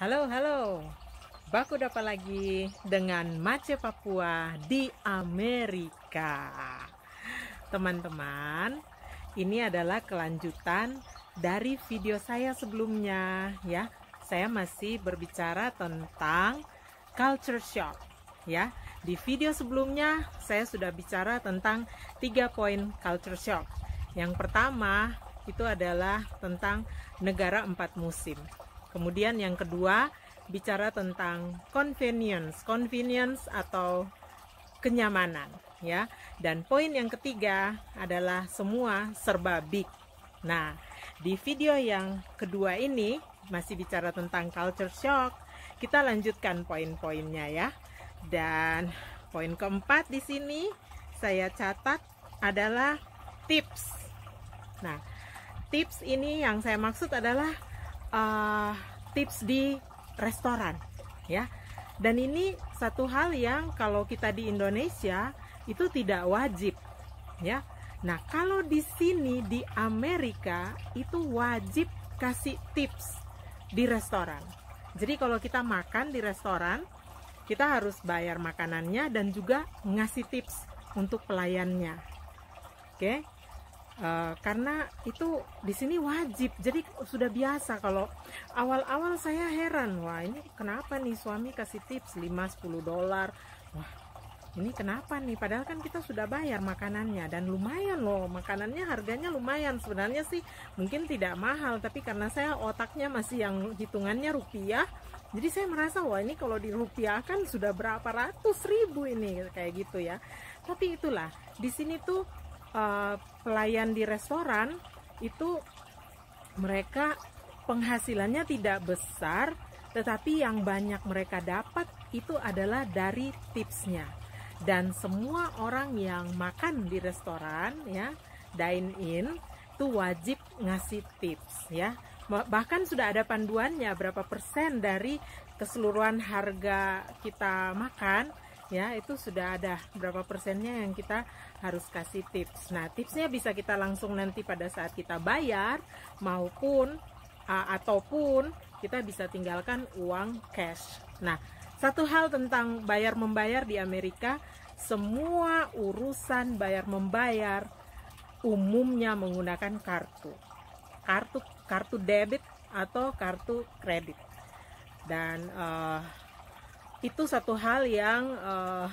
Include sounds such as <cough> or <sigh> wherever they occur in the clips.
Halo, halo. Baku dapat lagi dengan Mace Papua di Amerika. Teman-teman, ini adalah kelanjutan dari video saya sebelumnya ya. Saya masih berbicara tentang culture shock ya. Di video sebelumnya saya sudah bicara tentang tiga poin culture shock. Yang pertama itu adalah tentang negara empat musim Kemudian yang kedua, bicara tentang convenience, convenience atau kenyamanan, ya. Dan poin yang ketiga adalah semua serba big. Nah, di video yang kedua ini masih bicara tentang culture shock. Kita lanjutkan poin-poinnya ya. Dan poin keempat di sini saya catat adalah tips. Nah, tips ini yang saya maksud adalah uh, tips di restoran ya. Dan ini satu hal yang kalau kita di Indonesia itu tidak wajib ya. Nah, kalau di sini di Amerika itu wajib kasih tips di restoran. Jadi kalau kita makan di restoran, kita harus bayar makanannya dan juga ngasih tips untuk pelayannya. Oke. Okay? Uh, karena itu di sini wajib jadi sudah biasa kalau awal-awal saya heran wah ini kenapa nih suami kasih tips 5-10 dolar wah ini kenapa nih padahal kan kita sudah bayar makanannya dan lumayan loh makanannya harganya lumayan sebenarnya sih mungkin tidak mahal tapi karena saya otaknya masih yang hitungannya rupiah jadi saya merasa wah ini kalau dirupiahkan sudah berapa ratus ribu ini kayak gitu ya tapi itulah di sini tuh Eh, pelayan di restoran itu mereka penghasilannya tidak besar, tetapi yang banyak mereka dapat itu adalah dari tipsnya. Dan semua orang yang makan di restoran ya, dine in itu wajib ngasih tips ya. Bahkan sudah ada panduannya berapa persen dari keseluruhan harga kita makan ya itu sudah ada berapa persennya yang kita harus kasih tips nah tipsnya bisa kita langsung nanti pada saat kita bayar maupun uh, ataupun kita bisa tinggalkan uang cash nah satu hal tentang bayar membayar di Amerika semua urusan bayar membayar umumnya menggunakan kartu kartu kartu debit atau kartu kredit dan uh, itu satu hal yang uh,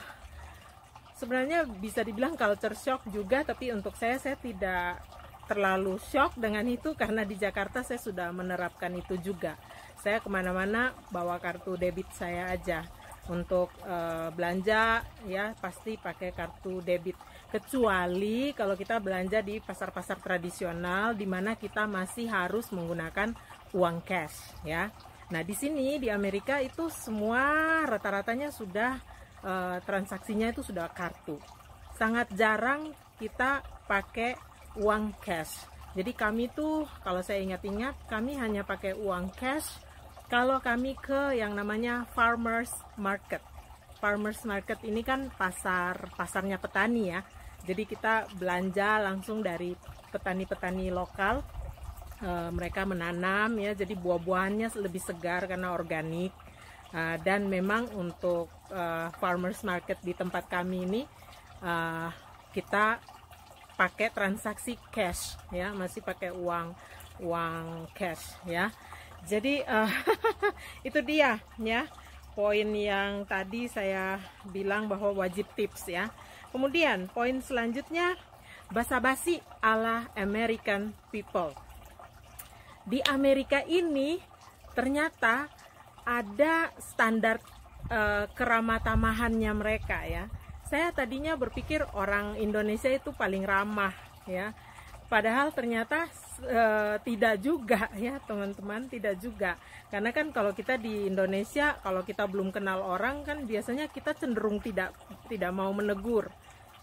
sebenarnya bisa dibilang culture shock juga tapi untuk saya saya tidak terlalu shock dengan itu karena di Jakarta saya sudah menerapkan itu juga saya kemana-mana bawa kartu debit saya aja untuk uh, belanja ya pasti pakai kartu debit kecuali kalau kita belanja di pasar-pasar tradisional di mana kita masih harus menggunakan uang cash ya Nah, di sini di Amerika itu semua rata-ratanya sudah eh, transaksinya itu sudah kartu. Sangat jarang kita pakai uang cash. Jadi kami tuh kalau saya ingat-ingat kami hanya pakai uang cash kalau kami ke yang namanya farmers market. Farmers market ini kan pasar pasarnya petani ya. Jadi kita belanja langsung dari petani-petani lokal e, mereka menanam ya jadi buah-buahannya lebih segar karena organik e, dan memang untuk e, farmers market di tempat kami ini e, kita pakai transaksi cash ya masih pakai uang uang cash ya jadi uh, <laughs> itu dia ya poin yang tadi saya bilang bahwa wajib tips ya. Kemudian poin selanjutnya basa-basi ala American people di Amerika ini ternyata ada standar e, keramah-tamahannya mereka ya. Saya tadinya berpikir orang Indonesia itu paling ramah ya. Padahal ternyata e, tidak juga ya teman-teman, tidak juga. Karena kan kalau kita di Indonesia, kalau kita belum kenal orang kan biasanya kita cenderung tidak tidak mau menegur,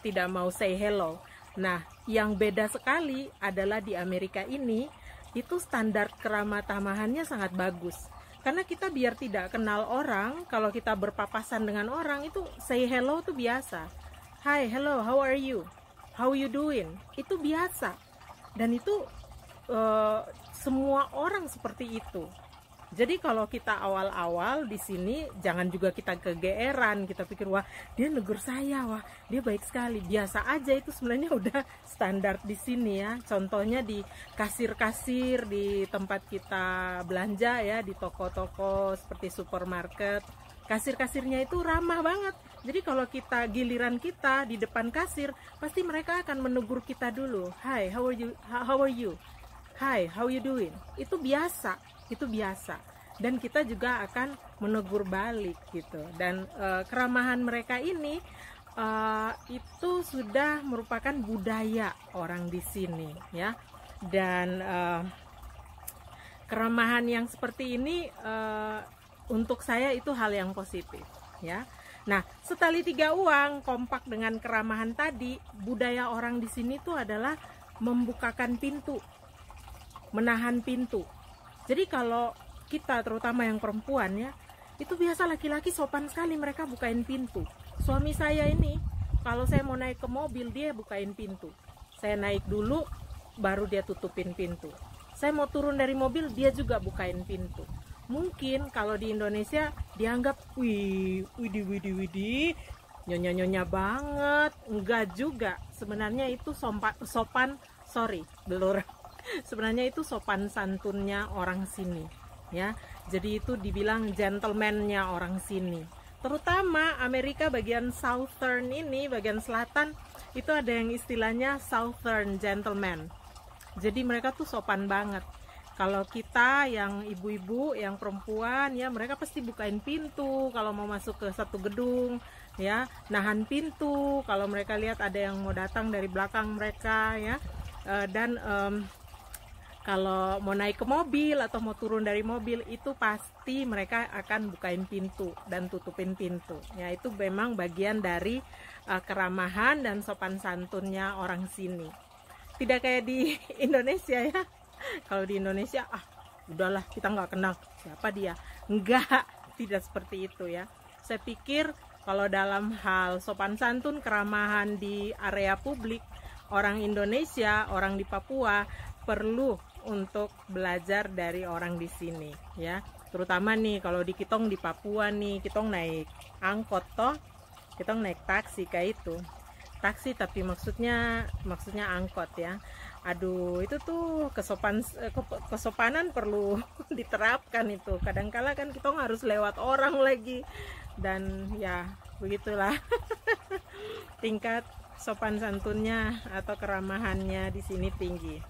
tidak mau say hello. Nah, yang beda sekali adalah di Amerika ini itu standar keramah-tamahannya sangat bagus karena kita biar tidak kenal orang kalau kita berpapasan dengan orang itu say hello tuh biasa hi hello how are you how you doing itu biasa dan itu uh, semua orang seperti itu jadi kalau kita awal-awal di sini jangan juga kita kegeeran, kita pikir wah dia negur saya, wah dia baik sekali. Biasa aja itu sebenarnya <laughs> udah standar di sini ya. Contohnya di kasir-kasir di tempat kita belanja ya, di toko-toko seperti supermarket. Kasir-kasirnya itu ramah banget. Jadi kalau kita giliran kita di depan kasir, pasti mereka akan menegur kita dulu. Hi, how are you? How are you? hi, how you doing? Itu biasa, itu biasa. Dan kita juga akan menegur balik gitu. Dan e, keramahan mereka ini e, itu sudah merupakan budaya orang di sini ya. Dan e, keramahan yang seperti ini e, untuk saya itu hal yang positif ya. Nah, setali tiga uang kompak dengan keramahan tadi, budaya orang di sini itu adalah membukakan pintu menahan pintu. Jadi kalau kita terutama yang perempuan ya, itu biasa laki-laki sopan sekali mereka bukain pintu. Suami saya ini kalau saya mau naik ke mobil dia bukain pintu. Saya naik dulu baru dia tutupin pintu. Saya mau turun dari mobil dia juga bukain pintu. Mungkin kalau di Indonesia dianggap wih widi widi widi nyonya-nyonya banget. Enggak juga. Sebenarnya itu sopan sopan sorry, belur. <laughs> sebenarnya itu sopan santunnya orang sini ya jadi itu dibilang gentlemannya orang sini terutama Amerika bagian southern ini bagian selatan itu ada yang istilahnya southern gentleman jadi mereka tuh sopan banget kalau kita yang ibu-ibu yang perempuan ya mereka pasti bukain pintu kalau mau masuk ke satu gedung ya nahan pintu kalau mereka lihat ada yang mau datang dari belakang mereka ya eh, dan um, kalau mau naik ke mobil atau mau turun dari mobil itu pasti mereka akan bukain pintu dan tutupin pintu. Ya itu memang bagian dari uh, keramahan dan sopan santunnya orang sini. Tidak kayak di <laughs> Indonesia ya. Kalau di Indonesia ah udahlah kita nggak kenal siapa dia. Nggak, <laughs> tidak seperti itu ya. Saya pikir kalau dalam hal sopan santun keramahan di area publik orang Indonesia, orang di Papua perlu untuk belajar dari orang di sini ya terutama nih kalau di Kitong di Papua nih Kitong naik angkot toh Kitong naik taksi kayak itu taksi tapi maksudnya maksudnya angkot ya aduh itu tuh kesopan eh, kesopanan perlu <laughs> diterapkan itu kadangkala kan kita harus lewat orang lagi dan ya begitulah <laughs> tingkat sopan santunnya atau keramahannya di sini tinggi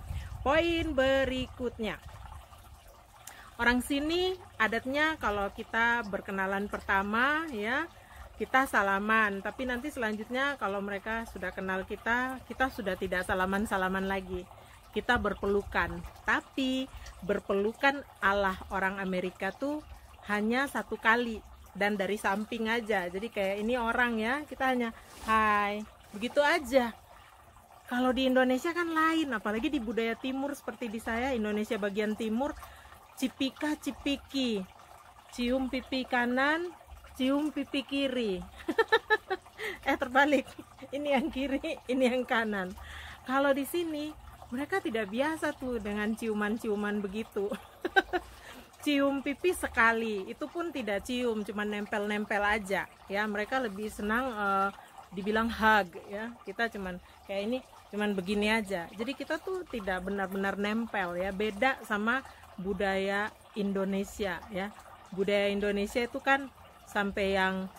poin berikutnya. Orang sini adatnya kalau kita berkenalan pertama ya kita salaman, tapi nanti selanjutnya kalau mereka sudah kenal kita, kita sudah tidak salaman-salaman lagi. Kita berpelukan. Tapi berpelukan Allah orang Amerika tuh hanya satu kali dan dari samping aja. Jadi kayak ini orang ya, kita hanya hai. Begitu aja kalau di Indonesia kan lain, apalagi di budaya timur seperti di saya, Indonesia bagian timur, cipika cipiki, cium pipi kanan, cium pipi kiri. <laughs> eh terbalik, ini yang kiri, ini yang kanan. Kalau di sini mereka tidak biasa tuh dengan ciuman-ciuman begitu. <laughs> cium pipi sekali itu pun tidak cium cuman nempel-nempel aja ya mereka lebih senang uh, dibilang hug ya kita cuman kayak ini cuman begini aja jadi kita tuh tidak benar-benar nempel ya beda sama budaya Indonesia ya budaya Indonesia itu kan sampai yang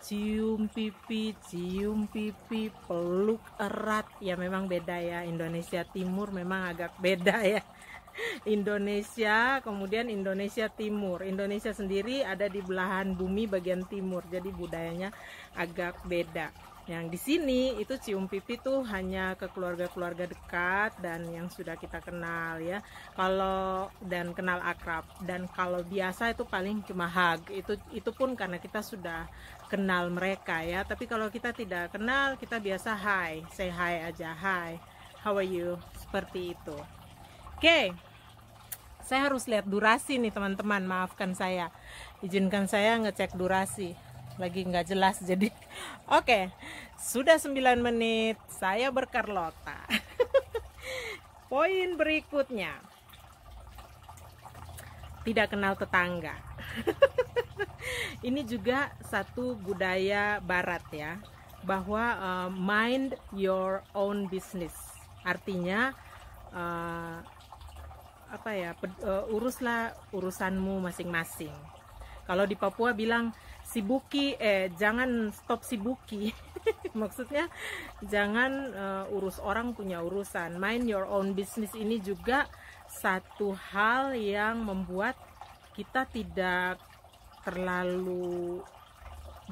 cium pipi cium pipi peluk erat ya memang beda ya Indonesia Timur memang agak beda ya Indonesia, kemudian Indonesia Timur. Indonesia sendiri ada di belahan bumi bagian timur, jadi budayanya agak beda yang di sini itu cium pipi tuh hanya ke keluarga-keluarga dekat dan yang sudah kita kenal ya. Kalau dan kenal akrab dan kalau biasa itu paling cuma hug. Itu itu pun karena kita sudah kenal mereka ya. Tapi kalau kita tidak kenal, kita biasa hi, say hi aja, hi. How are you? Seperti itu. Oke. Okay. Saya harus lihat durasi nih teman-teman, maafkan saya. Izinkan saya ngecek durasi lagi nggak jelas <laughs> jadi oke okay. sudah 9 menit saya berkarlota <laughs> poin berikutnya tidak kenal tetangga <laughs> ini juga satu budaya barat ya bahwa uh, mind your own business artinya uh, apa ya uh, uruslah urusanmu masing-masing kalau di Papua bilang sibuki eh jangan stop sibuki <laughs> maksudnya jangan uh, urus orang punya urusan mind your own business ini juga satu hal yang membuat kita tidak terlalu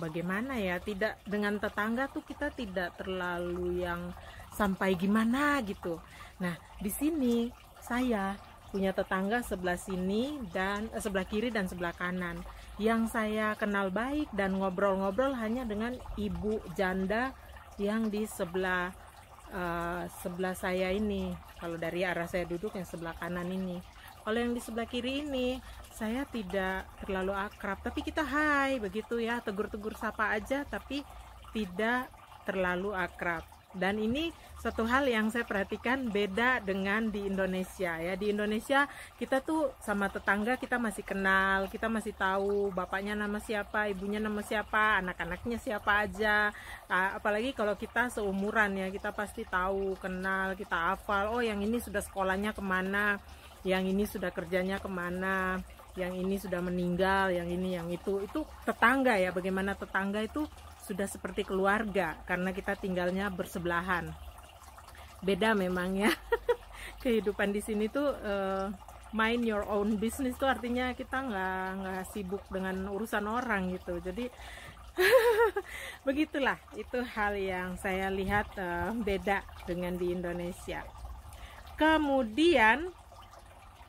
bagaimana ya tidak dengan tetangga tuh kita tidak terlalu yang sampai gimana gitu nah di sini saya punya tetangga sebelah sini dan eh, sebelah kiri dan sebelah kanan yang saya kenal baik dan ngobrol-ngobrol hanya dengan ibu janda yang di sebelah uh, sebelah saya ini kalau dari arah saya duduk yang sebelah kanan ini kalau yang di sebelah kiri ini saya tidak terlalu akrab tapi kita hai begitu ya tegur-tegur sapa aja tapi tidak terlalu akrab dan ini satu hal yang saya perhatikan beda dengan di Indonesia ya. Di Indonesia kita tuh sama tetangga kita masih kenal, kita masih tahu bapaknya nama siapa, ibunya nama siapa, anak-anaknya siapa aja. Apalagi kalau kita seumuran ya, kita pasti tahu, kenal, kita hafal. Oh yang ini sudah sekolahnya kemana, yang ini sudah kerjanya kemana, yang ini sudah meninggal, yang ini, yang itu. Itu tetangga ya, bagaimana tetangga itu sudah seperti keluarga karena kita tinggalnya bersebelahan. Beda memang ya. <laughs> Kehidupan di sini tuh uh, mind your own business tuh artinya kita nggak nggak sibuk dengan urusan orang gitu. Jadi <laughs> begitulah itu hal yang saya lihat uh, beda dengan di Indonesia. Kemudian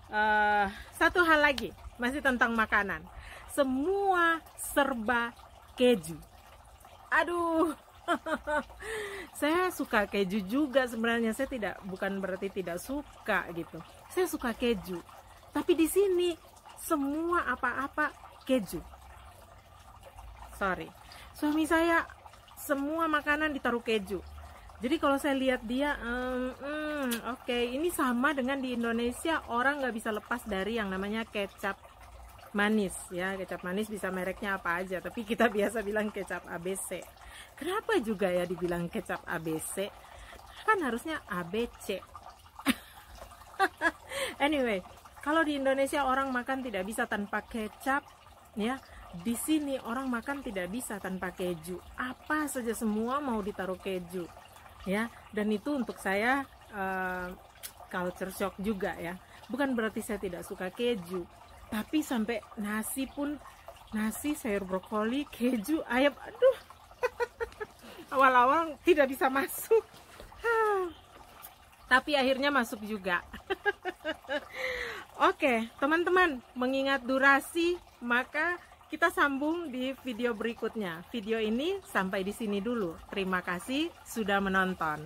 uh, satu hal lagi masih tentang makanan. Semua serba keju aduh <laughs> saya suka keju juga sebenarnya saya tidak bukan berarti tidak suka gitu saya suka keju tapi di sini semua apa-apa keju sorry suami saya semua makanan ditaruh keju jadi kalau saya lihat dia um, um, oke okay. ini sama dengan di Indonesia orang nggak bisa lepas dari yang namanya kecap manis ya kecap manis bisa mereknya apa aja tapi kita <laughs> biasa bilang kecap ABC kenapa juga ya dibilang kecap ABC kan harusnya ABC <laughs> anyway kalau di Indonesia orang makan tidak bisa tanpa kecap ya di sini orang makan tidak bisa tanpa keju apa saja semua mau ditaruh keju ya dan itu untuk saya uh, culture shock juga ya bukan berarti saya tidak suka keju tapi sampai nasi pun nasi sayur brokoli keju ayam aduh <laughs> awal-awal tidak bisa masuk <sighs> tapi akhirnya masuk juga <laughs> oke teman-teman mengingat durasi maka kita sambung di video berikutnya video ini sampai di sini dulu terima kasih sudah menonton